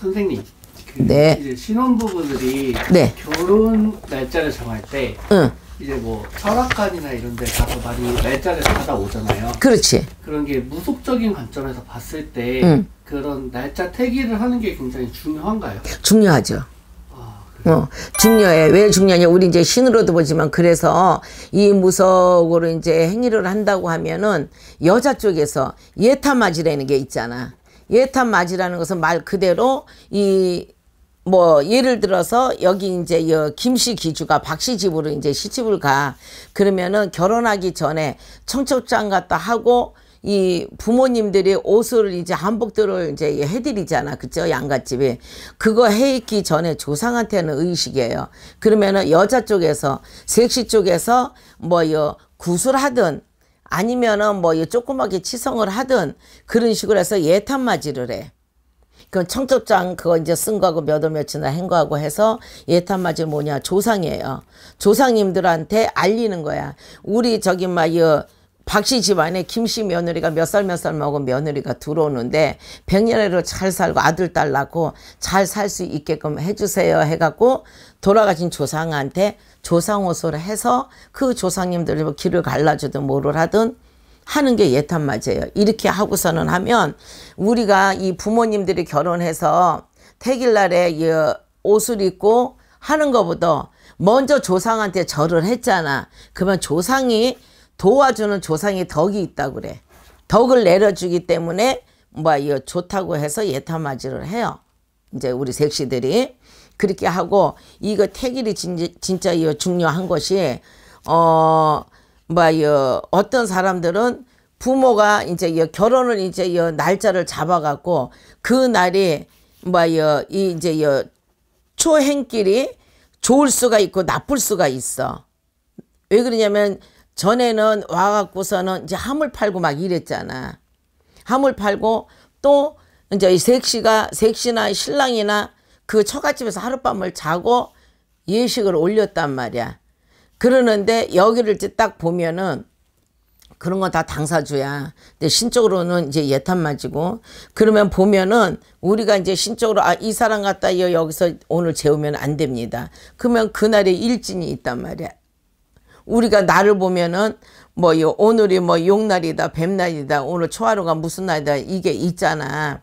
선생님. 그 네. 이제 신혼부부들이 네. 결혼 날짜를 정할 때 응. 이제 뭐 철학관이나 이런 데 가서 많이 날짜를 받아오잖아요. 그렇지. 그런 게 무속적인 관점에서 봤을 때 응. 그런 날짜 태기를 하는 게 굉장히 중요한가요? 중요하죠. 아, 어, 중요해. 왜 중요하냐. 우리 이제 신으로도 보지만 그래서 이 무속으로 이제 행위를 한다고 하면은 여자 쪽에서 예타마지라는 게 있잖아. 예탄 맞이라는 것은 말 그대로 이 뭐 예를 들어서 여기 이제 김씨 기주가 박씨 집으로 이제 시집을 가 그러면은 결혼하기 전에 청첩장 갔다 하고 이 부모님들이 옷을 이제 한복들을 이제 해드리잖아. 그죠? 양갓집이. 그거 해 있기 전에 조상한테는 의식이에요. 그러면은 여자 쪽에서, 섹시 쪽에서 뭐여 구슬하든 아니면은 뭐 조그맣게 치성을 하든 그런 식으로 해서 예탄 맞이를 해. 그럼 청첩장 그거 이제 쓴 거하고 몇 월 며칠이나 한 거하고 해서 예탄 맞이 뭐냐 조상이에요. 조상님들한테 알리는 거야. 우리 저기 막이 박씨 집안에 김씨 며느리가 몇 살 몇 살 먹은 며느리가 들어오는데 백년애로 잘 살고 아들 딸 낳고 잘 살 수 있게끔 해주세요 해갖고 돌아가신 조상한테 조상호소를 해서 그 조상님들 이뭐 길을 갈라주든 뭐를 하든 하는 게 예탄 맞에요 이렇게 하고서는 하면 우리가 이 부모님들이 결혼해서 태길날에 이 옷을 입고 하는 것보다 먼저 조상한테 절을 했잖아. 그러면 조상이 도와주는 조상이 덕이 있다고 그래. 덕을 내려주기 때문에 뭐 이거 좋다고 해서 예타마지를 해요. 이제 우리 색시들이 그렇게 하고 이거 태길이 진짜, 진짜 이거 중요한 것이 어뭐 이거 어떤 사람들은 부모가 이제 이 결혼을 이제 이 날짜를 잡아갖고 그 날이 뭐이 이제 이 초행길이 좋을 수가 있고 나쁠 수가 있어. 왜 그러냐면 전에는 와갖고서는 이제 함을 팔고 막 이랬잖아. 함을 팔고 또 이제 이 색시가 색시나 신랑이나 그 처갓집에서 하룻밤을 자고 예식을 올렸단 말이야. 그러는데 여기를 이제 딱 보면은 그런 건 다 당사주야. 근데 신적으로는 이제 예탄 맞이고 그러면 보면은 우리가 이제 신적으로 아 이 사람 같다 여기서 오늘 재우면 안 됩니다. 그러면 그날에 일진이 있단 말이야. 우리가 날을 보면은 뭐 오늘이 뭐 용날이다 뱀날이다 오늘 초하루가 무슨 날이다 이게 있잖아.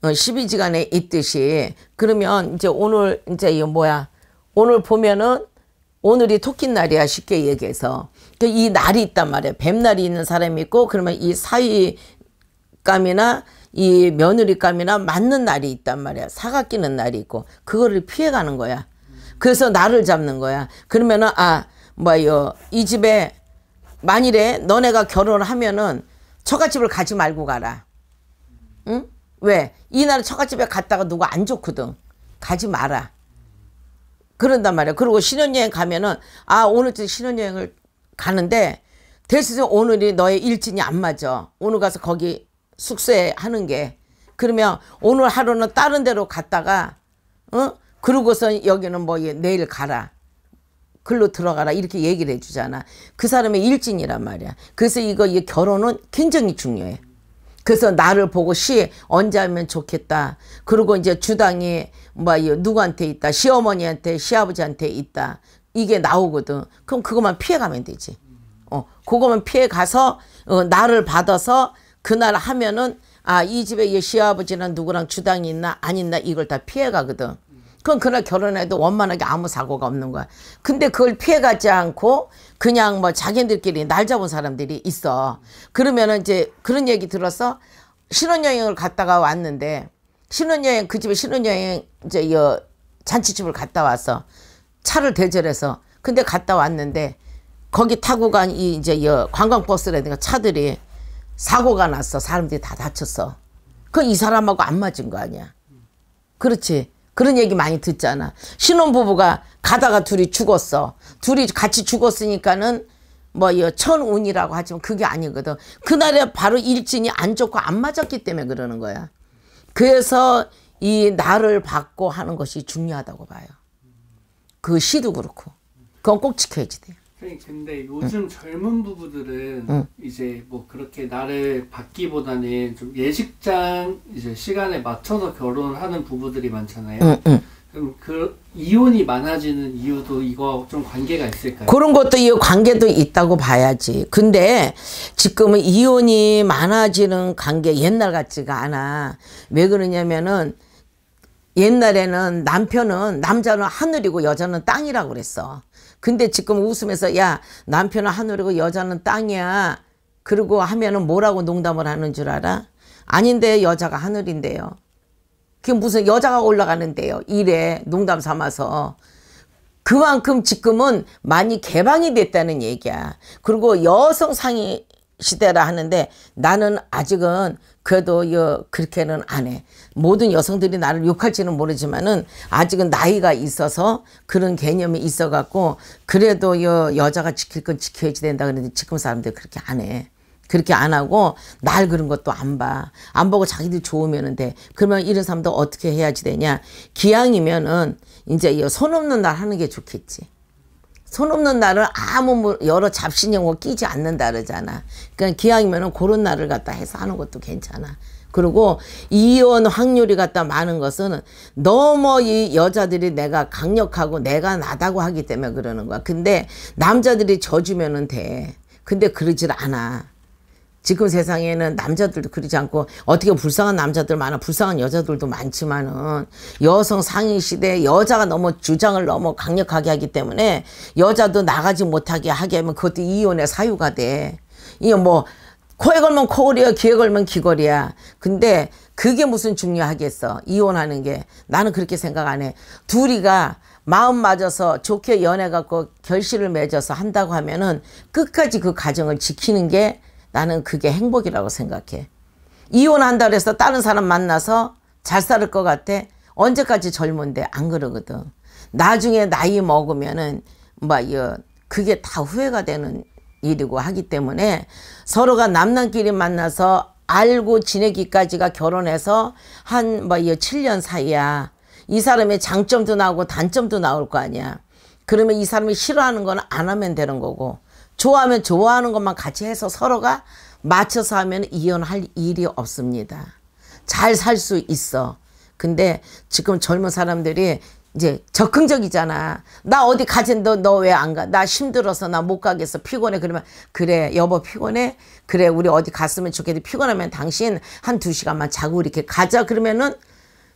어, 십이지간에 있듯이 그러면 이제 오늘 이제 이 뭐야 오늘 보면은 오늘이 토끼 날이야 쉽게 얘기해서 그 이 날이 있단 말이야 뱀날이 있는 사람이 있고 그러면 이 사위감이나 이 며느리감이나 맞는 날이 있단 말이야 사가 끼는 날이 있고 그거를 피해가는 거야 그래서 나를 잡는 거야 그러면은 아 뭐요 이 집에 만일에 너네가 결혼하면은 을 처갓집을 가지 말고 가라. 응? 왜? 이 날에 처갓집에 갔다가 누가 안 좋거든. 가지 마라. 그런단 말이야. 그리고 신혼여행 가면은 아 오늘 신혼여행을 가는데 대신 오늘이 너의 일진이 안 맞아. 오늘 가서 거기 숙소에 하는 게 그러면 오늘 하루는 다른 데로 갔다가 응? 그러고선 여기는 뭐 예, 내일 가라. 글로 들어가라 이렇게 얘기를 해주잖아. 그 사람의 일진이란 말이야. 그래서 이거 이 결혼은 굉장히 중요해. 그래서 나를 보고 시 언제 하면 좋겠다. 그리고 이제 주당이 뭐 누구한테 있다. 시어머니한테 시아버지한테 있다. 이게 나오거든. 그럼 그것만 피해가면 되지. 어, 그것만 피해가서 어, 나를 받아서 그날 하면은 아 이 집에 시아버지는 누구랑 주당이 있나 안 있나 이걸 다 피해가거든. 그건 그날 결혼해도 원만하게 아무 사고가 없는 거야. 근데 그걸 피해가지 않고 그냥 뭐 자기들끼리 날 잡은 사람들이 있어. 그러면은 이제 그런 얘기 들어서 신혼여행을 갔다가 왔는데 신혼여행 그 집에 신혼여행 이제 여 잔치집을 갔다 와서 차를 대절해서 근데 갔다 왔는데 거기 타고 간 이 이제 여 관광버스라든가 차들이 사고가 났어. 사람들이 다 다쳤어. 그건이 사람하고 안 맞은 거 아니야. 그렇지. 그런 얘기 많이 듣잖아. 신혼부부가 가다가 둘이 죽었어. 둘이 같이 죽었으니까는 뭐 천운이라고 하지만 그게 아니거든. 그날에 바로 일진이 안 좋고 안 맞았기 때문에 그러는 거야. 그래서 이 나를 받고 하는 것이 중요하다고 봐요. 그 시도 그렇고. 그건 꼭 지켜야지 돼요. 선생님 근데 요즘 응. 젊은 부부들은 응. 이제 뭐 그렇게 나를 받기보다는 좀 예식장 이제 시간에 맞춰서 결혼하는 부부들이 많잖아요. 응, 그럼 그 이혼이 많아지는 이유도 이거 좀 관계가 있을까요? 그런 것도 이 관계도 있다고 봐야지. 근데 지금은 이혼이 많아지는 관계 옛날 같지가 않아. 왜 그러냐면은 옛날에는 남편은 남자는 하늘이고 여자는 땅이라고 그랬어. 근데 지금 웃으면서 야 남편은 하늘이고 여자는 땅이야. 그리고 하면은 뭐라고 농담을 하는 줄 알아? 아닌데 여자가 하늘인데요. 그게 무슨 여자가 올라가는데요. 이래 농담 삼아서. 그만큼 지금은 많이 개방이 됐다는 얘기야. 그리고 여성 상이 시대라 하는데 나는 아직은 그래도 여, 그렇게는 안 해. 모든 여성들이 나를 욕할지는 모르지만은 아직은 나이가 있어서 그런 개념이 있어 갖고 그래도 여, 여자가 지킬 건 지켜야지 된다 그러는데 지금 사람들 이 그렇게 안 해. 그렇게 안 하고 날 그런 것도 안 봐. 안 보고 자기들 좋으면 돼. 그러면 이런 사람도 어떻게 해야지 되냐. 기왕이면은 이제 손 없는 날 하는 게 좋겠지. 손 없는 날은 아무 뭐 여러 잡신용어 끼지 않는다 그러잖아. 그러니까 기왕이면 그런 날을 갖다 해서 하는 것도 괜찮아. 그리고 이혼 확률이 갖다 많은 것은 너무 이 여자들이 내가 강력하고 내가 나다고 하기 때문에 그러는 거야. 근데 남자들이 져주면은 돼. 근데 그러질 않아. 지금 세상에는 남자들도 그러지 않고 어떻게 불쌍한 남자들 많아 불쌍한 여자들도 많지만은 여성 상위 시대 에 여자가 너무 주장을 너무 강력하게 하기 때문에 여자도 나가지 못하게 하게 하면 그것도 이혼의 사유가 돼. 이게 뭐 코에 걸면 코걸이야 귀에 걸면 귀걸이야. 근데 그게 무슨 중요하겠어 이혼하는 게 나는 그렇게 생각 안 해. 둘이가 마음 맞아서 좋게 연애 갖고 결실을 맺어서 한다고 하면은 끝까지 그 가정을 지키는 게 나는 그게 행복이라고 생각해. 이혼한다 그래서 다른 사람 만나서 잘살을것 같아. 언제까지 젊은데 안 그러거든. 나중에 나이 먹으면은 뭐 그게 다 후회가 되는 일이고 하기 때문에 서로가 남남끼리 만나서 알고 지내기까지가 결혼해서 한뭐 7년 사이야. 이 사람의 장점도 나오고 단점도 나올 거 아니야. 그러면 이 사람이 싫어하는 건 안 하면 되는 거고 좋아하면 좋아하는 것만 같이 해서 서로가 맞춰서 하면 이혼할 일이 없습니다. 잘 살 수 있어. 근데 지금 젊은 사람들이 이제 적극적이잖아. 나 어디 가진 너 너 왜 안 가? 나 힘들어서 나 못 가겠어. 피곤해. 그러면 그래 여보 피곤해. 그래 우리 어디 갔으면 좋겠는데 피곤하면 당신 한 두 시간만 자고 이렇게 가자. 그러면은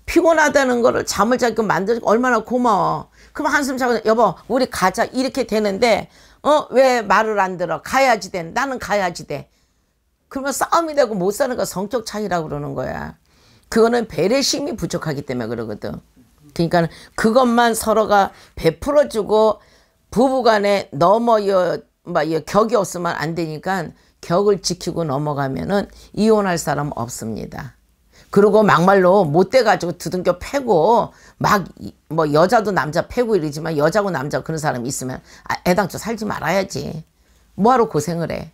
피곤하다는 거를 잠을 자게 만들고 얼마나 고마워. 그럼 한숨 자고 여보 우리 가자 이렇게 되는데 어왜 말을 안 들어 가야지 돼 나는 가야지 돼 그러면 싸움이 되고 못 사는 거 성격 차이라고 그러는 거야 그거는 배려심이 부족하기 때문에 그러거든 그러니까 그것만 서로가 베풀어주고 부부간에 넘어여 막 뭐, 격이 없으면 안 되니까 격을 지키고 넘어가면은 이혼할 사람 없습니다. 그리고 막말로 못돼가지고 두둥겨 패고 막 뭐 여자도 남자 패고 이러지만 여자고 남자 그런 사람이 있으면 아, 애당초 살지 말아야지. 뭐하러 고생을 해.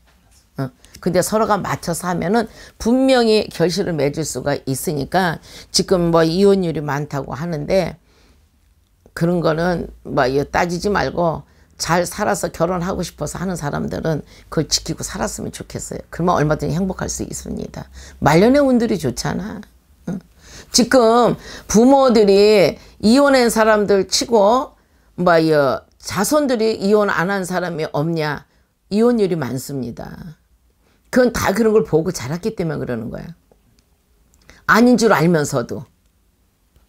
어. 근데 서로가 맞춰서 하면은 분명히 결실을 맺을 수가 있으니까 지금 뭐 이혼율이 많다고 하는데 그런 거는 뭐 따지지 말고 잘 살아서 결혼하고 싶어서 하는 사람들은 그걸 지키고 살았으면 좋겠어요. 그러면 얼마든지 행복할 수 있습니다. 말년의 운들이 좋잖아. 지금 부모들이 이혼한 사람들 치고 뭐이 어, 자손들이 이혼 안 한 사람이 없냐 이혼율이 많습니다. 그건 다 그런 걸 보고 자랐기 때문에 그러는 거야. 아닌 줄 알면서도.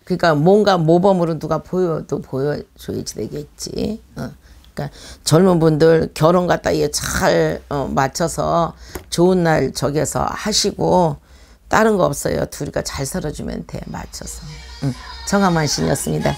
그러니까 뭔가 모범으로 누가 보여도 보여줘야지 되겠지. 어. 그러니까 젊은 분들 결혼 갖다 이잘 어, 맞춰서 좋은 날적에서 하시고 다른 거 없어요. 둘이가 잘 살아주면 돼. 맞춰서. 응. 정하만 신이었습니다.